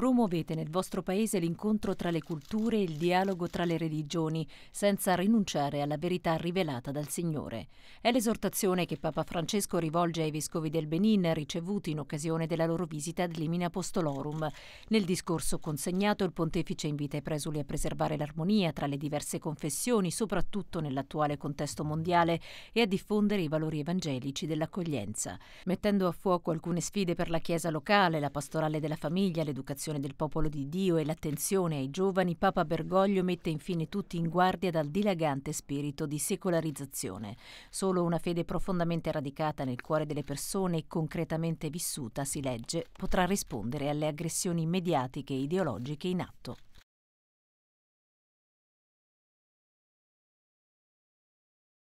Promuovete nel vostro paese l'incontro tra le culture e il dialogo tra le religioni, senza rinunciare alla verità rivelata dal Signore. È l'esortazione che Papa Francesco rivolge ai vescovi del Benin ricevuti in occasione della loro visita ad Limine Apostolorum. Nel discorso consegnato il pontefice invita i presuli a preservare l'armonia tra le diverse confessioni, soprattutto nell'attuale contesto mondiale, e a diffondere i valori evangelici dell'accoglienza. Mettendo a fuoco alcune sfide per la Chiesa locale, la pastorale della famiglia, l'educazione condizione del popolo di Dio e l'attenzione ai giovani, Papa Bergoglio mette infine tutti in guardia dal dilagante spirito di secolarizzazione. Solo una fede profondamente radicata nel cuore delle persone e concretamente vissuta, si legge, potrà rispondere alle aggressioni mediatiche e ideologiche in atto.